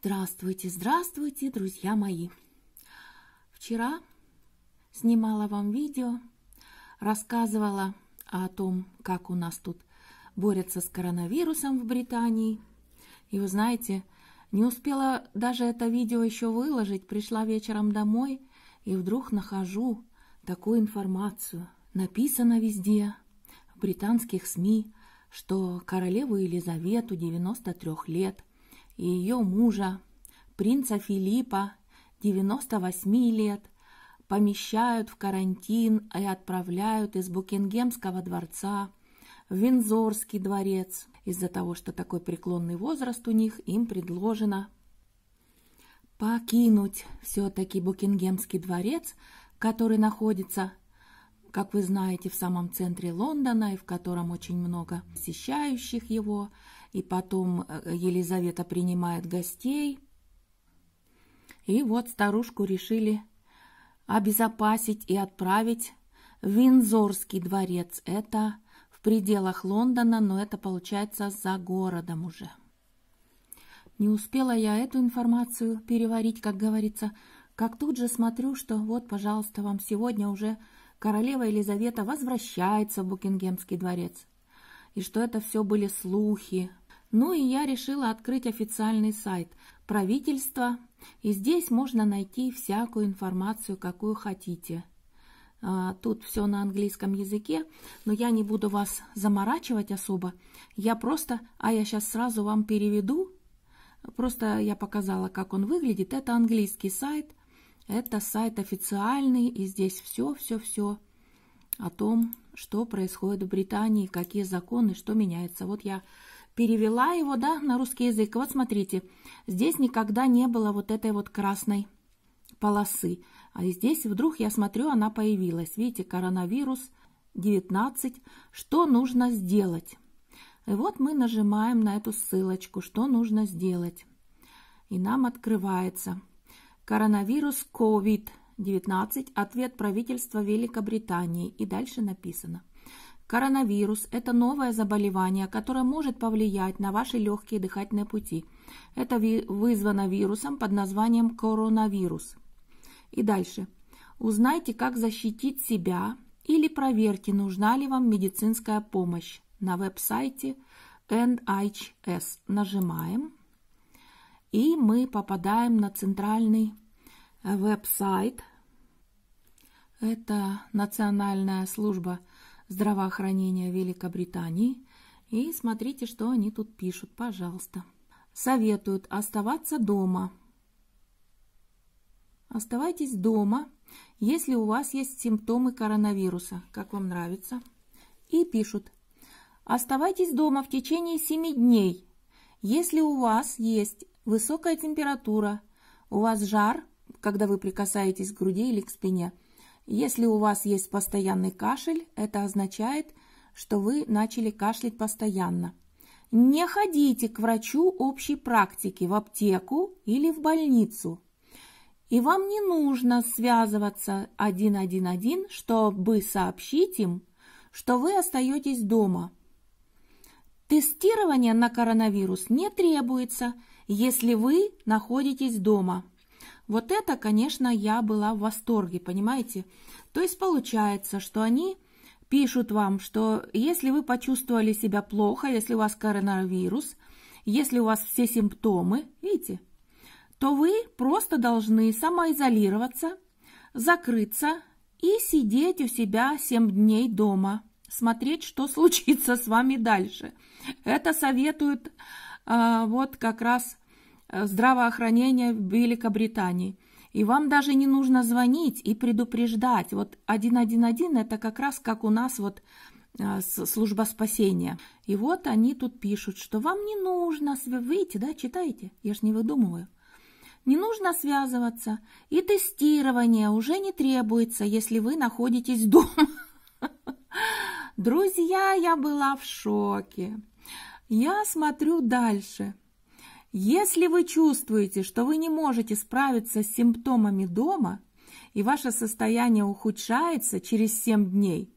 Здравствуйте, здравствуйте, друзья мои! Вчера снимала вам видео, рассказывала о том, как у нас тут борются с коронавирусом в Британии. И вы знаете, не успела даже это видео еще выложить, пришла вечером домой и вдруг нахожу такую информацию. Написано везде, в британских СМИ, что королеву Елизавету 93 лет и ее мужа, принца Филиппа 98 лет, помещают в карантин и отправляют из Букингемского дворца в Винзорский дворец из-за того, что такой преклонный возраст у них, им предложено покинуть все-таки Букингемский дворец, который находится, как вы знаете, в самом центре Лондона и в котором очень много посещающих его, и потом э, Елизавета принимает гостей. И вот старушку решили обезопасить и отправить в Винзорский дворец. Это пределах Лондона, но это получается за городом уже. Не успела я эту информацию переварить, как говорится, как тут же смотрю, что вот, пожалуйста, вам сегодня уже королева Елизавета возвращается в Букингемский дворец. И что это все были слухи. Ну и я решила открыть официальный сайт правительства, и здесь можно найти всякую информацию, какую хотите – а, тут все на английском языке, но я не буду вас заморачивать особо. Я просто, а я сейчас сразу вам переведу. Просто я показала, как он выглядит. Это английский сайт, это сайт официальный, и здесь все-все-все о том, что происходит в Британии, какие законы, что меняется. Вот я перевела его да, на русский язык. Вот смотрите, здесь никогда не было вот этой вот красной полосы. А здесь вдруг я смотрю, она появилась. Видите, коронавирус 19. Что нужно сделать? И вот мы нажимаем на эту ссылочку, что нужно сделать. И нам открывается коронавирус COVID-19, ответ правительства Великобритании. И дальше написано. Коронавирус – это новое заболевание, которое может повлиять на ваши легкие дыхательные пути. Это вызвано вирусом под названием коронавирус – и дальше. Узнайте, как защитить себя или проверьте, нужна ли вам медицинская помощь на веб-сайте NHS. Нажимаем. И мы попадаем на центральный э, веб-сайт. Это Национальная служба здравоохранения Великобритании. И смотрите, что они тут пишут, пожалуйста. Советуют оставаться дома – Оставайтесь дома, если у вас есть симптомы коронавируса, как вам нравится. И пишут. Оставайтесь дома в течение 7 дней, если у вас есть высокая температура, у вас жар, когда вы прикасаетесь к груди или к спине. Если у вас есть постоянный кашель, это означает, что вы начали кашлять постоянно. Не ходите к врачу общей практики в аптеку или в больницу – и вам не нужно связываться 111, чтобы сообщить им, что вы остаетесь дома. Тестирование на коронавирус не требуется, если вы находитесь дома. Вот это, конечно, я была в восторге, понимаете? То есть получается, что они пишут вам, что если вы почувствовали себя плохо, если у вас коронавирус, если у вас все симптомы, видите, то вы просто должны самоизолироваться, закрыться и сидеть у себя 7 дней дома, смотреть, что случится с вами дальше. Это советует э, а, вот как раз э, здравоохранение в Великобритании. И вам даже не нужно звонить и предупреждать. Вот 111 это как раз как у нас вот э, служба спасения. И вот они тут пишут, что вам не нужно выйти, да, читайте, я же не выдумываю не нужно связываться, и тестирование уже не требуется, если вы находитесь дома. Друзья, я была в шоке. Я смотрю дальше. Если вы чувствуете, что вы не можете справиться с симптомами дома, и ваше состояние ухудшается через 7 дней,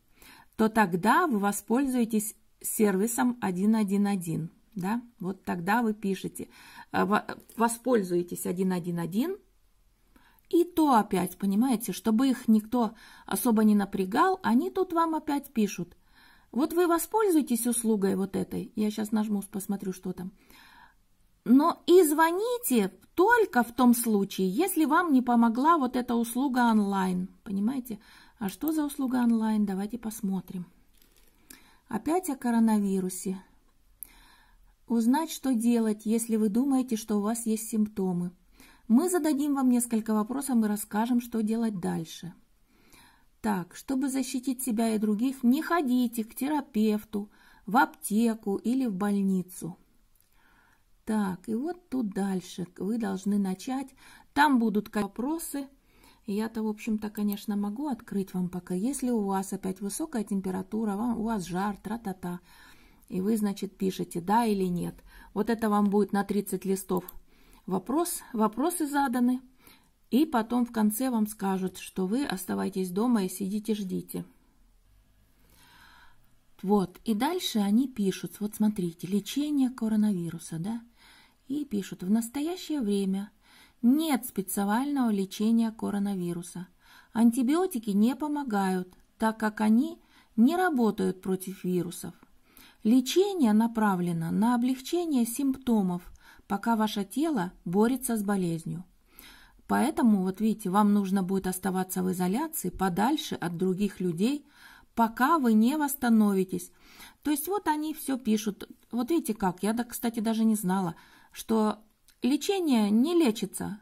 то тогда вы воспользуетесь сервисом 111 да, вот тогда вы пишете, э, воспользуетесь 1.1.1, и то опять, понимаете, чтобы их никто особо не напрягал, они тут вам опять пишут. Вот вы воспользуетесь услугой вот этой, я сейчас нажму, посмотрю, что там, но и звоните только в том случае, если вам не помогла вот эта услуга онлайн, понимаете? А что за услуга онлайн? Давайте посмотрим. Опять о коронавирусе. Узнать, что делать, если вы думаете, что у вас есть симптомы. Мы зададим вам несколько вопросов и расскажем, что делать дальше. Так, чтобы защитить себя и других, не ходите к терапевту, в аптеку или в больницу. Так, и вот тут дальше вы должны начать. Там будут вопросы. Я-то, в общем-то, конечно, могу открыть вам пока. Если у вас опять высокая температура, вам, у вас жар, тра-та-та. -та. -та и вы, значит, пишете «да» или «нет». Вот это вам будет на 30 листов вопрос, вопросы заданы, и потом в конце вам скажут, что вы оставайтесь дома и сидите, ждите. Вот, и дальше они пишут, вот смотрите, лечение коронавируса, да, и пишут, в настоящее время нет специального лечения коронавируса. Антибиотики не помогают, так как они не работают против вирусов. Лечение направлено на облегчение симптомов, пока ваше тело борется с болезнью. Поэтому, вот видите, вам нужно будет оставаться в изоляции, подальше от других людей, пока вы не восстановитесь. То есть вот они все пишут. Вот видите как, я, кстати, даже не знала, что лечение не лечится.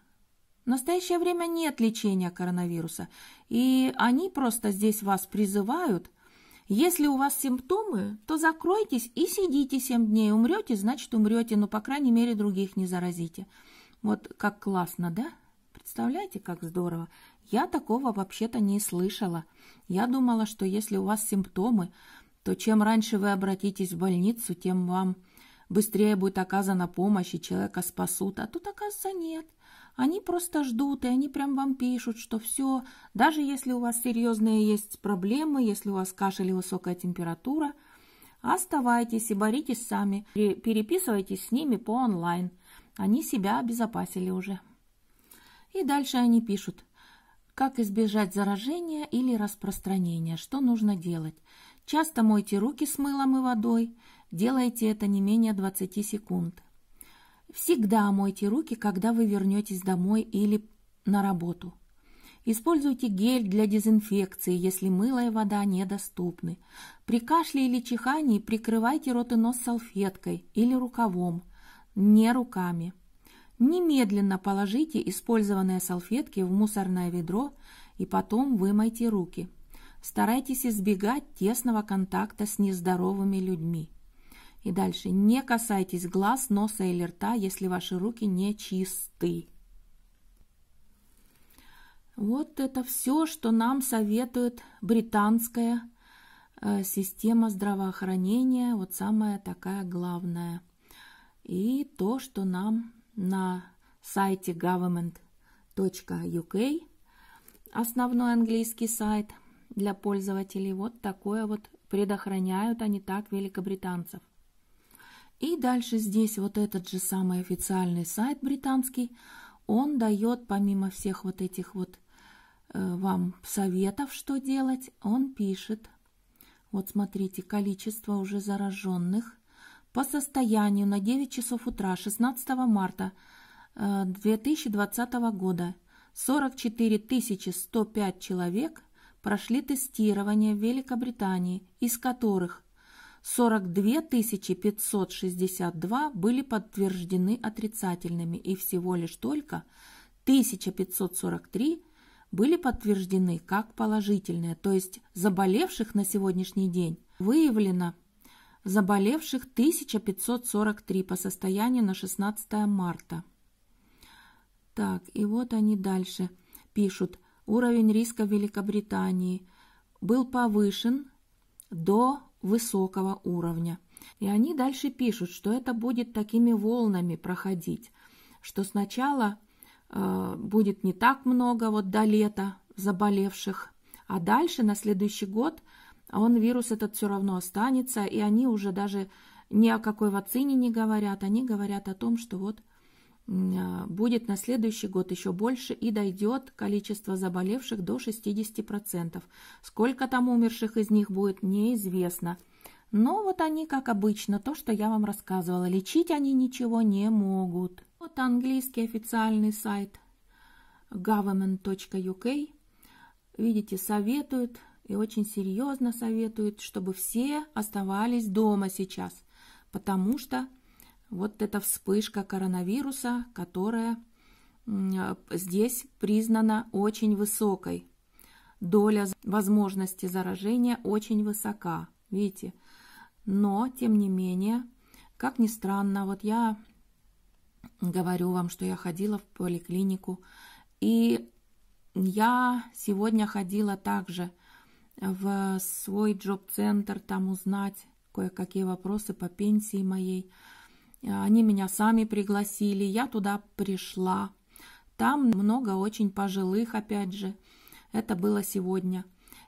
В настоящее время нет лечения коронавируса. И они просто здесь вас призывают – если у вас симптомы, то закройтесь и сидите 7 дней. Умрете, значит умрете, но, по крайней мере, других не заразите. Вот как классно, да? Представляете, как здорово? Я такого вообще-то не слышала. Я думала, что если у вас симптомы, то чем раньше вы обратитесь в больницу, тем вам быстрее будет оказана помощь, и человека спасут. А тут, оказывается, нет. Они просто ждут, и они прям вам пишут, что все, даже если у вас серьезные есть проблемы, если у вас кашель и высокая температура, оставайтесь и боритесь сами, переписывайтесь с ними по онлайн. Они себя обезопасили уже. И дальше они пишут, как избежать заражения или распространения, что нужно делать. Часто мойте руки с мылом и водой, делайте это не менее 20 секунд. Всегда мойте руки, когда вы вернетесь домой или на работу. Используйте гель для дезинфекции, если мыло и вода недоступны. При кашле или чихании прикрывайте рот и нос салфеткой или рукавом, не руками. Немедленно положите использованные салфетки в мусорное ведро и потом вымойте руки. Старайтесь избегать тесного контакта с нездоровыми людьми. И дальше. Не касайтесь глаз, носа или рта, если ваши руки не чисты. Вот это все, что нам советует британская э, система здравоохранения, вот самая такая главная. И то, что нам на сайте government.uk, основной английский сайт для пользователей, вот такое вот предохраняют они так великобританцев. И дальше здесь вот этот же самый официальный сайт британский, он дает помимо всех вот этих вот э, вам советов, что делать, он пишет, вот смотрите, количество уже зараженных по состоянию на 9 часов утра 16 марта 2020 э, года 44 105 человек прошли тестирование в Великобритании, из которых 42 562 были подтверждены отрицательными и всего лишь только 1543 были подтверждены как положительные, то есть заболевших на сегодняшний день выявлено заболевших 1543 по состоянию на 16 марта. Так, и вот они дальше пишут. Уровень риска Великобритании был повышен до высокого уровня. И они дальше пишут, что это будет такими волнами проходить, что сначала э, будет не так много вот до лета заболевших, а дальше на следующий год он вирус этот все равно останется, и они уже даже ни о какой вакцине не говорят, они говорят о том, что вот а, будет на следующий год еще больше и дойдет количество заболевших до 60%. Сколько там умерших из них будет, неизвестно. Но вот они, как обычно, то, что я вам рассказывала, лечить они ничего не могут. Вот английский официальный сайт government.uk. Видите, советуют и очень серьезно советуют, чтобы все оставались дома сейчас, потому что вот эта вспышка коронавируса, которая а, здесь признана очень высокой. Доля возможности заражения очень высока, видите. Но, тем не менее, как ни странно, вот я говорю вам, что я ходила в поликлинику, и я сегодня ходила также в свой джоб-центр, там узнать кое-какие вопросы по пенсии моей – а, они меня сами пригласили, я туда пришла. Там много очень пожилых, опять же. Это было сегодня.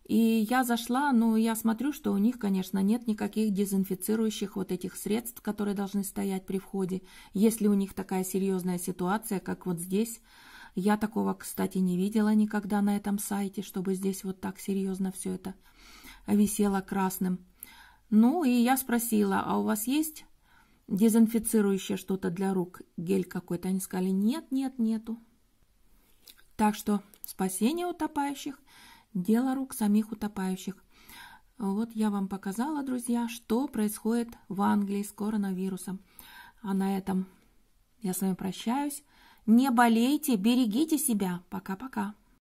И я зашла, ну, я смотрю, что у них, конечно, нет никаких дезинфицирующих вот этих средств, которые должны стоять при входе. Если у них такая серьезная ситуация, как вот здесь, я такого, кстати, не видела никогда на этом сайте, чтобы здесь вот так серьезно все это висело красным. Ну, и я спросила, а у вас есть дезинфицирующее что-то для рук, гель какой-то. Они сказали, нет, нет, нету. Так что спасение утопающих – дело рук самих утопающих. Вот я вам показала, друзья, что происходит в Англии с коронавирусом. А на этом я с вами прощаюсь. Не болейте, берегите себя. Пока-пока.